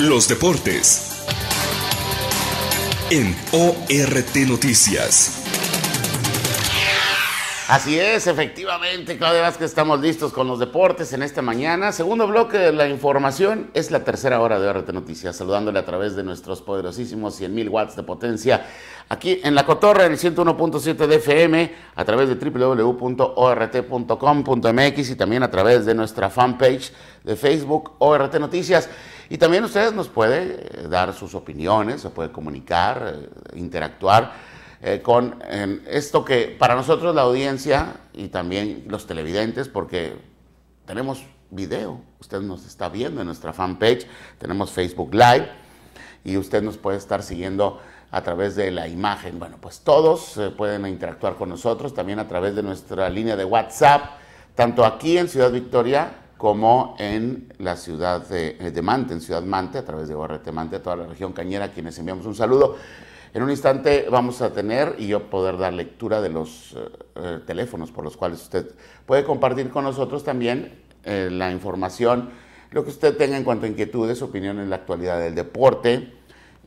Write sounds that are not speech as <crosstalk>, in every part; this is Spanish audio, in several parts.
Los deportes en ORT Noticias. Así es, efectivamente, vez que estamos listos con los deportes en esta mañana. Segundo bloque de la información es la tercera hora de ORT Noticias, saludándole a través de nuestros poderosísimos mil watts de potencia aquí en La Cotorra, en el 101.7 de FM, a través de www.ort.com.mx y también a través de nuestra fanpage de Facebook ORT Noticias. Y también ustedes nos pueden eh, dar sus opiniones, se puede comunicar, eh, interactuar. Eh, con em, esto que para nosotros la audiencia y también los televidentes, porque tenemos video, usted nos está viendo en nuestra fanpage, tenemos Facebook Live y usted nos puede estar siguiendo a través de la imagen. Bueno, pues todos pueden interactuar con nosotros, también a través de nuestra línea de WhatsApp, tanto aquí en Ciudad Victoria como en la ciudad eh, de, Mante, en Ciudad Mante, a través de ORT Mante, a toda la región cañera, a quienes enviamos un saludo. En un instante vamos a tener y yo poder dar lectura de los eh, eh, teléfonos por los cuales usted puede compartir con nosotros también la información, lo que usted tenga en cuanto a inquietudes, opinión en la actualidad del deporte,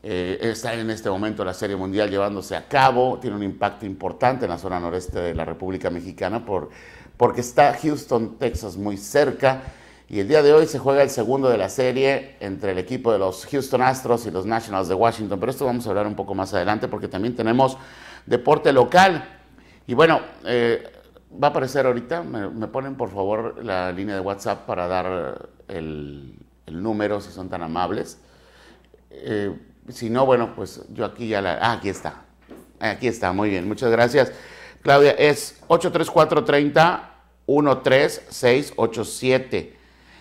eh, está en este momento la Serie Mundial llevándose a cabo, tiene un impacto importante en la zona noreste de la República Mexicana por, porque está Houston, Texas muy cerca y el día de hoy se juega el segundo de la serie entre el equipo de los Houston Astros y los Nationals de Washington, pero esto vamos a hablar un poco más adelante porque también tenemos deporte local y bueno, eh, va a aparecer ahorita, me, ponen por favor la línea de WhatsApp para dar el, número si son tan amables. Eh, si no, bueno, pues yo aquí ya la... Ah, aquí está. Aquí está, muy bien. Muchas gracias. Claudia, es 83430 30 13687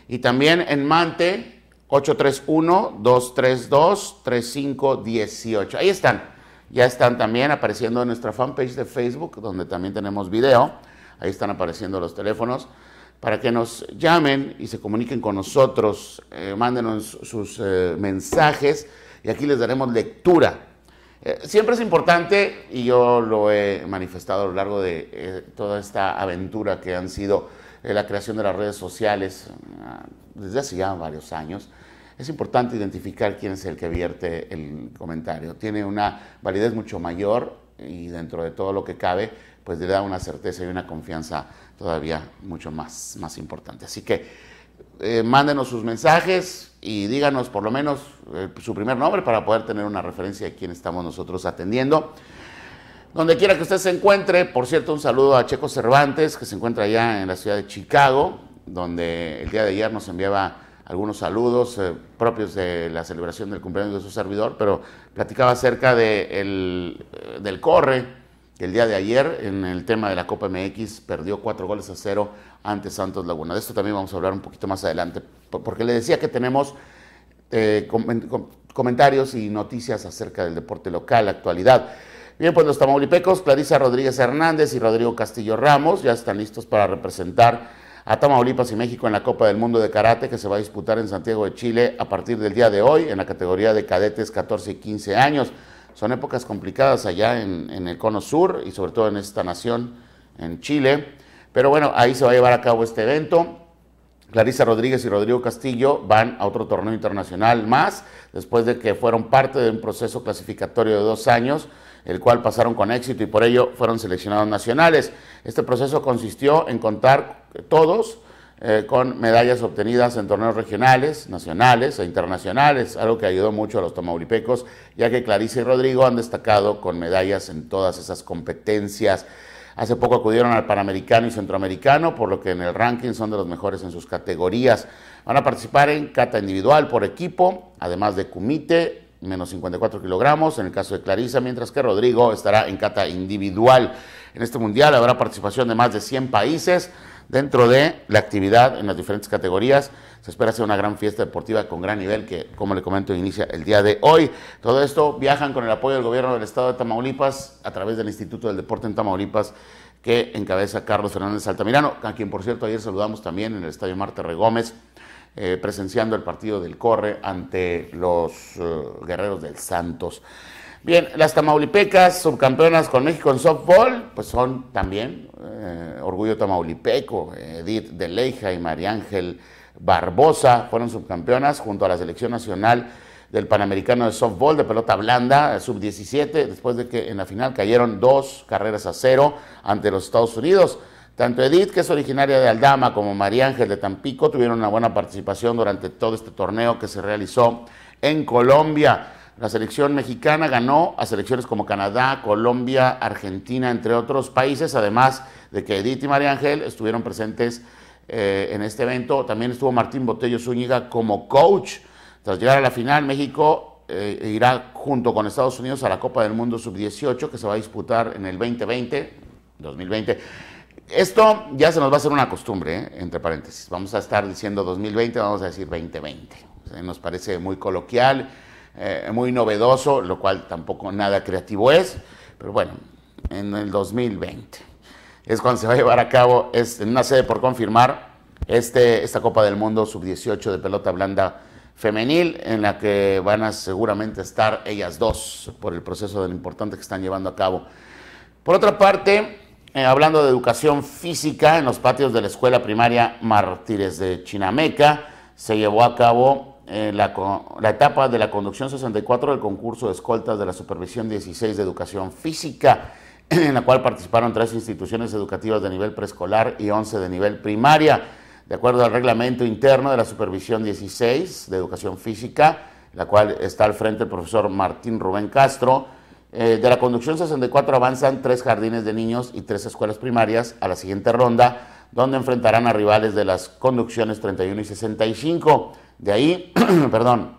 Y también en Mante, 831-232-3518. Ahí están. Ya están también apareciendo en nuestra fanpage de Facebook, donde también tenemos video. Ahí están apareciendo los teléfonos para que nos llamen y se comuniquen con nosotros. Eh, mándenos sus eh, mensajes y aquí les daremos lectura. Eh, siempre es importante, y yo lo he manifestado a lo largo de eh, toda esta aventura que han sido eh, la creación de las redes sociales ah, desde hace ya varios años, es importante identificar quién es el que vierte el comentario. Tiene una validez mucho mayor y dentro de todo lo que cabe, pues le da una certeza y una confianza todavía mucho más, más importante. Así que eh, mándenos sus mensajes y díganos por lo menos eh, su primer nombre para poder tener una referencia de quién estamos nosotros atendiendo. Donde quiera que usted se encuentre, por cierto, un saludo a Checo Cervantes, que se encuentra allá en la ciudad de Chicago, donde el día de ayer nos enviaba algunos saludos eh, propios de la celebración del cumpleaños de su servidor, pero platicaba acerca del corre el día de ayer en el tema de la Copa MX perdió cuatro goles a cero ante Santos Laguna. De esto también vamos a hablar un poquito más adelante, porque le decía que tenemos eh, comentarios y noticias acerca del deporte local, actualidad. Bien, pues los tamaulipecos, Clarisa Rodríguez Hernández y Rodrigo Castillo Ramos ya están listos para representar a Tamaulipas y México en la Copa del Mundo de Karate que se va a disputar en Santiago de Chile a partir del día de hoy en la categoría de cadetes 14 y 15 años. Son épocas complicadas allá en, el cono sur y sobre todo en esta nación, en Chile. Pero bueno, ahí se va a llevar a cabo este evento. Clarisa Rodríguez y Rodrigo Castillo van a otro torneo internacional más, después de que fueron parte de un proceso clasificatorio de dos años, el cual pasaron con éxito y por ello fueron seleccionados nacionales. Este proceso consistió en contar todos eh, con medallas obtenidas en torneos regionales, nacionales e internacionales, algo que ayudó mucho a los tamaulipecos, ya que Clarice y Rodrigo han destacado con medallas en todas esas competencias. Hace poco acudieron al Panamericano y Centroamericano, por lo que en el ranking son de los mejores en sus categorías. Van a participar en cata individual por equipo, además de kumite, menos 54 kilogramos, en el caso de Clarisa, mientras que Rodrigo estará en cata individual. En este mundial habrá participación de más de 100 países dentro de la actividad en las diferentes categorías. Se espera hacer una gran fiesta deportiva con gran nivel que, como le comento, inicia el día de hoy. Todo esto viajan con el apoyo del gobierno del estado de Tamaulipas a través del Instituto del Deporte en Tamaulipas que encabeza Carlos Fernández Altamirano, a quien por cierto ayer saludamos también en el Estadio Marte Regómez, eh, presenciando el partido del Corre ante los eh, Guerreros del Santos. Bien, las tamaulipecas, subcampeonas con México en softball, pues son también eh, orgullo tamaulipeco. Edith de y María Ángel Barbosa fueron subcampeonas junto a la selección nacional del Panamericano de Softball de pelota blanda, sub-17, después de que en la final cayeron dos carreras a cero ante los Estados Unidos. Tanto Edith, que es originaria de Aldama, como María Ángel de Tampico tuvieron una buena participación durante todo este torneo que se realizó en Colombia. La selección mexicana ganó a selecciones como Canadá, Colombia, Argentina, entre otros países, además de que Edith y María Ángel estuvieron presentes eh, en este evento. También estuvo Martín Botello Zúñiga como coach. Tras llegar a la final, México eh, irá junto con Estados Unidos a la Copa del Mundo Sub-18 que se va a disputar en el 2020, 2020. Esto ya se nos va a hacer una costumbre, ¿eh? entre paréntesis. Vamos a estar diciendo 2020, vamos a decir 2020. nos parece muy coloquial eh, muy novedoso, lo cual tampoco nada creativo es, pero bueno, en el 2020 es cuando se va a llevar a cabo, es en una sede por confirmar, este, esta Copa del Mundo sub-18 de pelota blanda femenil, en la que van a seguramente estar ellas dos por el proceso lo importante que están llevando a cabo. Por otra parte, eh, hablando de educación física, en los patios de la escuela primaria mártires de Chinameca se llevó a cabo eh, la, etapa de la conducción 64 del concurso de escoltas de la Supervisión 16 de Educación Física, <clears throat> en la cual participaron tres instituciones educativas de nivel preescolar y 11 de nivel primaria. De acuerdo al reglamento interno de la Supervisión 16 de Educación Física, la cual está al frente el profesor Martín Rubén Castro, eh, de la conducción 64 avanzan tres jardines de niños y tres escuelas primarias a la siguiente ronda, donde enfrentarán a rivales de las conducciones 31 y 65. De ahí, <clears throat> perdón,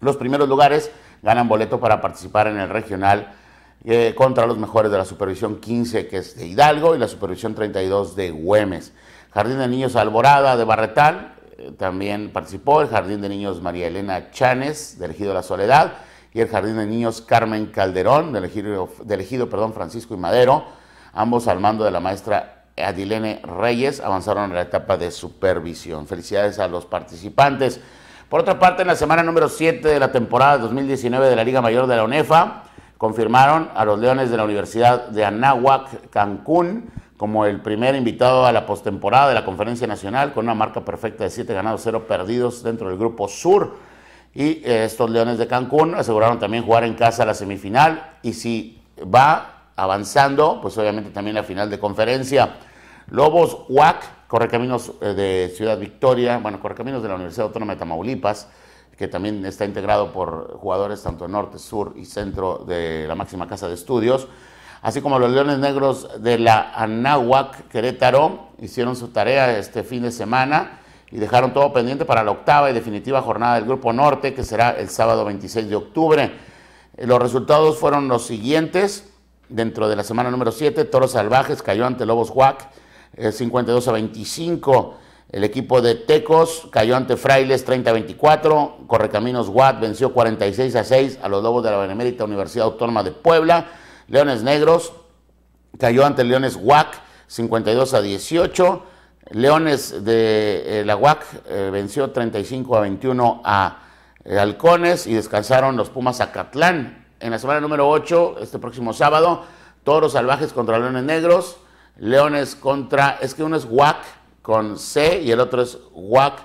los primeros lugares ganan boleto para participar en el regional eh, contra los mejores de la Supervisión 15, que es de Hidalgo, y la Supervisión 32 de Güemes. Jardín de Niños Alborada de Barretal eh, también participó, el Jardín de Niños María Elena Chanes, de Elegido la Soledad, y el Jardín de Niños Carmen Calderón, de Ejido, perdón, Francisco y Madero, ambos al mando de la maestra Adilene Reyes avanzaron a la etapa de supervisión. Felicidades a los participantes. Por otra parte, en la semana número 7 de la temporada 2019 de la Liga Mayor de la UNEFA, confirmaron a los Leones de la Universidad de Anáhuac, Cancún, como el primer invitado a la postemporada de la Conferencia Nacional, con una marca perfecta de 7 ganados, 0 perdidos dentro del Grupo Sur. Y eh, estos Leones de Cancún aseguraron también jugar en casa la semifinal y si va avanzando, pues obviamente también la final de conferencia. Lobos UAC, Correcaminos eh, de Ciudad Victoria, bueno, Correcaminos de la Universidad Autónoma de Tamaulipas, que también está integrado por jugadores tanto norte, sur y centro de la máxima casa de estudios, así como los Leones Negros de la Anáhuac, Querétaro, hicieron su tarea este fin de semana y dejaron todo pendiente para la octava y definitiva jornada del Grupo Norte, que será el sábado 26 de octubre. Eh, los resultados fueron los siguientes. Dentro de la semana número 7, Toros Salvajes cayó ante Lobos Huac. 52 a 25. El equipo de Tecos cayó ante Frailes 30 a 24. Correcaminos Watt venció 46 a 6 a los Lobos de la Benemérita Universidad Autónoma de Puebla. Leones Negros cayó ante Leones Huac 52 a 18. Leones de eh, la UAC eh, venció 35 a 21 a eh, Halcones y descansaron los Pumas a Catlán. En la semana número 8, este próximo sábado, todos los Salvajes contra Leones Negros. Leones contra, es que uno es WAC con C y el otro es WAC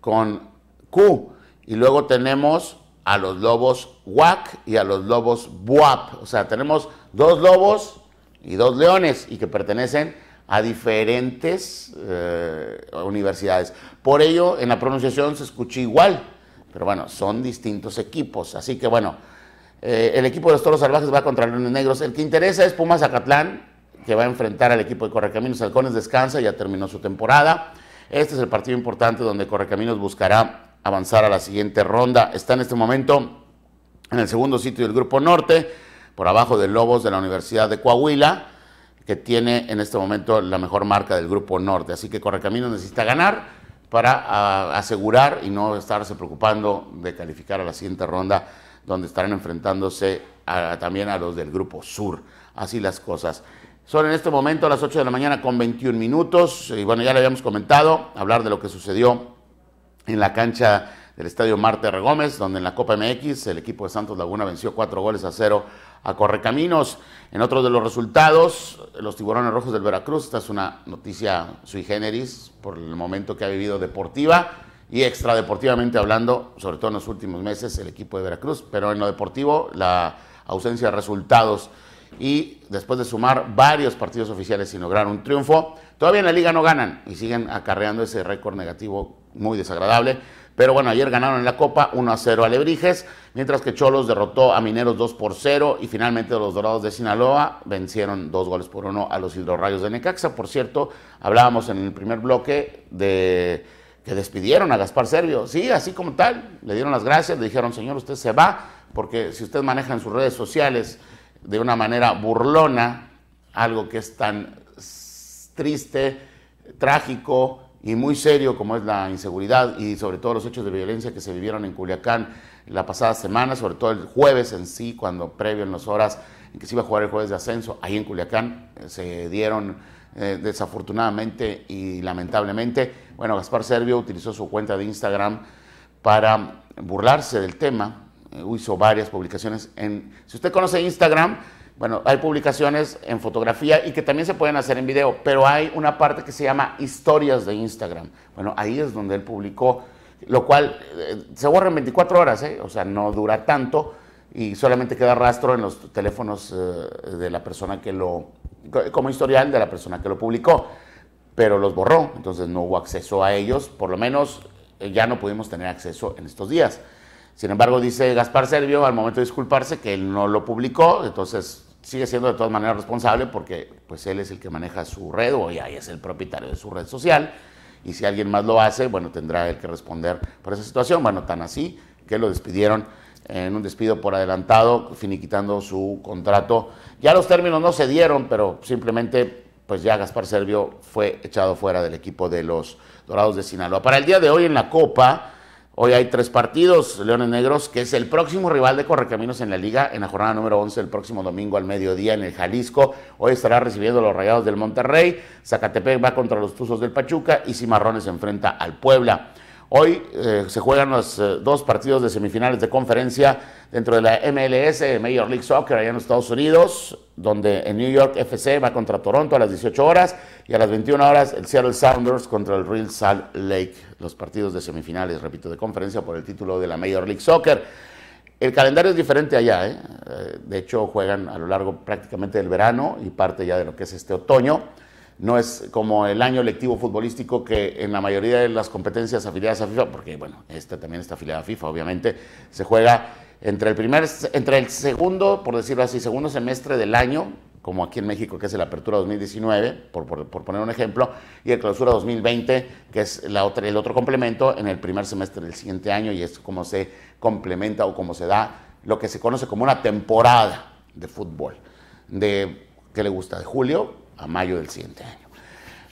con Q. Y luego tenemos a los lobos WAC y a los lobos BUAP. O sea, tenemos dos lobos y dos leones y que pertenecen a diferentes eh, universidades. Por ello, en la pronunciación se escucha igual, pero bueno, son distintos equipos. Así que bueno, eh, el equipo de los toros salvajes va contra los negros. El que interesa es Pumas Acatlán, que va a enfrentar al equipo de Correcaminos. Halcones descansa, ya terminó su temporada. Este es el partido importante donde Correcaminos buscará avanzar a la siguiente ronda. Está en este momento en el segundo sitio del Grupo Norte, por abajo de Lobos de la Universidad de Coahuila, que tiene en este momento la mejor marca del Grupo Norte. Así que Correcaminos necesita ganar para ah, asegurar y no estarse preocupando de calificar a la siguiente ronda, donde estarán enfrentándose también a los del Grupo Sur. Así las cosas. Son en este momento las 8 de la mañana con 21 minutos. Y bueno, ya le habíamos comentado, hablar de lo que sucedió en la cancha del Estadio Marte R. Gómez, donde en la Copa MX el equipo de Santos Laguna venció cuatro goles a cero a Correcaminos. En otro de los resultados, los Tiburones Rojos del Veracruz, esta es una noticia sui generis por el momento que ha vivido deportiva y extradeportivamente hablando, sobre todo en los últimos meses, el equipo de Veracruz, pero en lo deportivo la ausencia de resultados y después de sumar varios partidos oficiales sin lograr un triunfo, todavía en la liga no ganan y siguen acarreando ese récord negativo muy desagradable. Pero bueno, ayer ganaron en la Copa 1 a 0 a Lebrijes, mientras que Cholos derrotó a Mineros 2 por 0 y finalmente los Dorados de Sinaloa vencieron dos goles por uno a los Hidrorrayos de Necaxa. Por cierto, hablábamos en el primer bloque de que despidieron a Gaspar Servio. Sí, así como tal, le dieron las gracias, le dijeron, señor, usted se va, porque si usted maneja en sus redes sociales de una manera burlona algo que es tan triste, trágico y muy serio como es la inseguridad y sobre todo los hechos de violencia que se vivieron en Culiacán la pasada semana, sobre todo el jueves en sí, cuando previo en las horas en que se iba a jugar el jueves de ascenso, ahí en Culiacán eh, se dieron eh, desafortunadamente y lamentablemente, bueno, Gaspar Servio utilizó su cuenta de Instagram para burlarse del tema, eh, hizo varias publicaciones en, si usted conoce Instagram, bueno, hay publicaciones en fotografía y que también se pueden hacer en video, pero hay una parte que se llama historias de Instagram. Bueno, ahí es donde él publicó, lo cual eh, se borra en 24 horas, ¿eh? o sea, no dura tanto y solamente queda rastro en los teléfonos de la persona que lo, como historial de la persona que lo publicó, pero los borró, entonces no hubo acceso a ellos, por lo menos ya no pudimos tener acceso en estos días. Sin embargo, dice Gaspar Servio al momento de disculparse que él no lo publicó, entonces sigue siendo de todas maneras responsable porque pues él es el que maneja su red o ya es el propietario de su red social y si alguien más lo hace, bueno, tendrá él que responder por esa situación. Bueno, tan así que lo despidieron en un despido por adelantado, finiquitando su contrato. Ya los términos no se dieron, pero simplemente pues ya Gaspar Servio fue echado fuera del equipo de los Dorados de Sinaloa. Para el día de hoy en la Copa, Hoy hay tres partidos, Leones Negros, que es el próximo rival de Correcaminos en la liga, en la jornada número 11, el próximo domingo al mediodía en el Jalisco. Hoy estará recibiendo los Rayados del Monterrey, Zacatepec va contra los Tuzos del Pachuca y Cimarrones enfrenta al Puebla. Hoy eh, se juegan los eh, dos partidos de semifinales de conferencia dentro de la MLS, Major League Soccer, allá en los Estados Unidos, donde en New York FC va contra Toronto a las 18 horas y a las 21 horas el Seattle Sounders contra el Real Salt Lake. Los partidos de semifinales, repito, de conferencia por el título de la Major League Soccer. El calendario es diferente allá, ¿eh? de hecho juegan a lo largo prácticamente del verano y parte ya de lo que es este otoño no es como el año lectivo futbolístico que en la mayoría de las competencias afiliadas a FIFA, porque bueno, esta también está afiliada a FIFA, obviamente, se juega entre el primer, entre el segundo, por decirlo así, segundo semestre del año, como aquí en México, que es el Apertura 2019, por, poner un ejemplo, y el Clausura 2020, que es el otro complemento en el primer semestre del siguiente año, y es como se complementa o como se da lo que se conoce como una temporada de fútbol, de, que le gusta? De julio a mayo del siguiente año.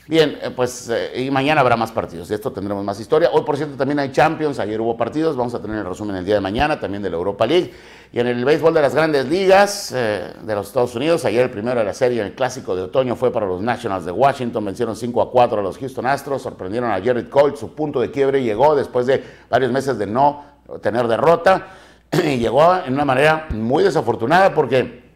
Bien, eh, pues eh, y mañana habrá más partidos, de esto tendremos más historia. Hoy, por cierto, también hay Champions, ayer hubo partidos, vamos a tener el resumen el día de mañana también de la Europa League. Y en el béisbol de las grandes ligas eh, de los Estados Unidos, ayer el primero de la serie, en el clásico de otoño fue para los Nationals de Washington, vencieron 5 a 4 a los Houston Astros, sorprendieron a Jared Cole, su punto de quiebre llegó después de varios meses de no tener derrota, <clears throat> y llegó en una manera muy desafortunada porque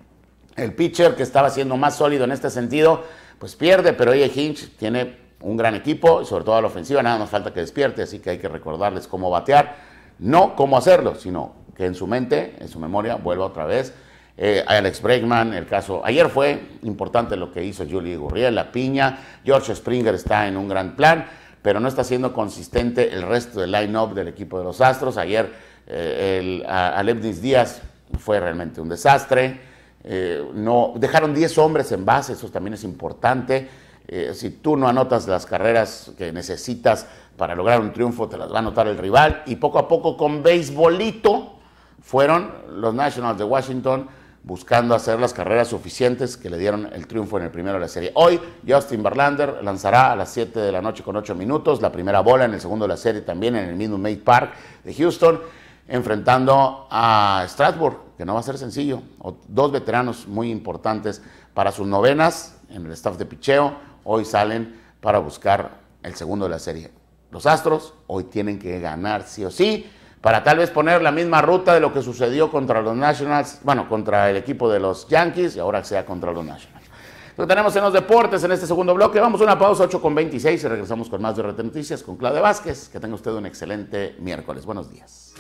el pitcher que estaba siendo más sólido en este sentido, pues pierde, pero ella Hinch tiene un gran equipo, sobre todo a la ofensiva, nada nos falta que despierte, así que hay que recordarles cómo batear, no cómo hacerlo, sino que en su mente, en su memoria, vuelva otra vez. Eh, Alex Bregman, el caso. Ayer fue importante lo que hizo Julie Gurriel, la piña. George Springer está en un gran plan, pero no está siendo consistente el resto del line-up del equipo de los Astros. Ayer eh, el, Díaz fue realmente un desastre. Eh, no, dejaron 10 hombres en base, eso también es importante. Eh, si tú no anotas las carreras que necesitas para lograr un triunfo, te las va a anotar el rival. Y poco a poco con beisbolito fueron los Nationals de Washington buscando hacer las carreras suficientes que le dieron el triunfo en el primero de la serie. Hoy Justin Verlander lanzará a las 7 de la noche con 8 minutos la primera bola en el segundo de la serie también en el mismo Maid Park de Houston, enfrentando a Strasbourg no va a ser sencillo. dos veteranos muy importantes para sus novenas en el staff de picheo, hoy salen para buscar el segundo de la serie. Los Astros hoy tienen que ganar sí o sí para tal vez poner la misma ruta de lo que sucedió contra los Nationals, bueno, contra el equipo de los Yankees y ahora sea contra los Nationals. Lo tenemos en los deportes en este segundo bloque. Vamos a una pausa 8 con 26 y regresamos con más de RT Noticias con Claudia Vázquez. Que tenga usted un excelente miércoles. Buenos días.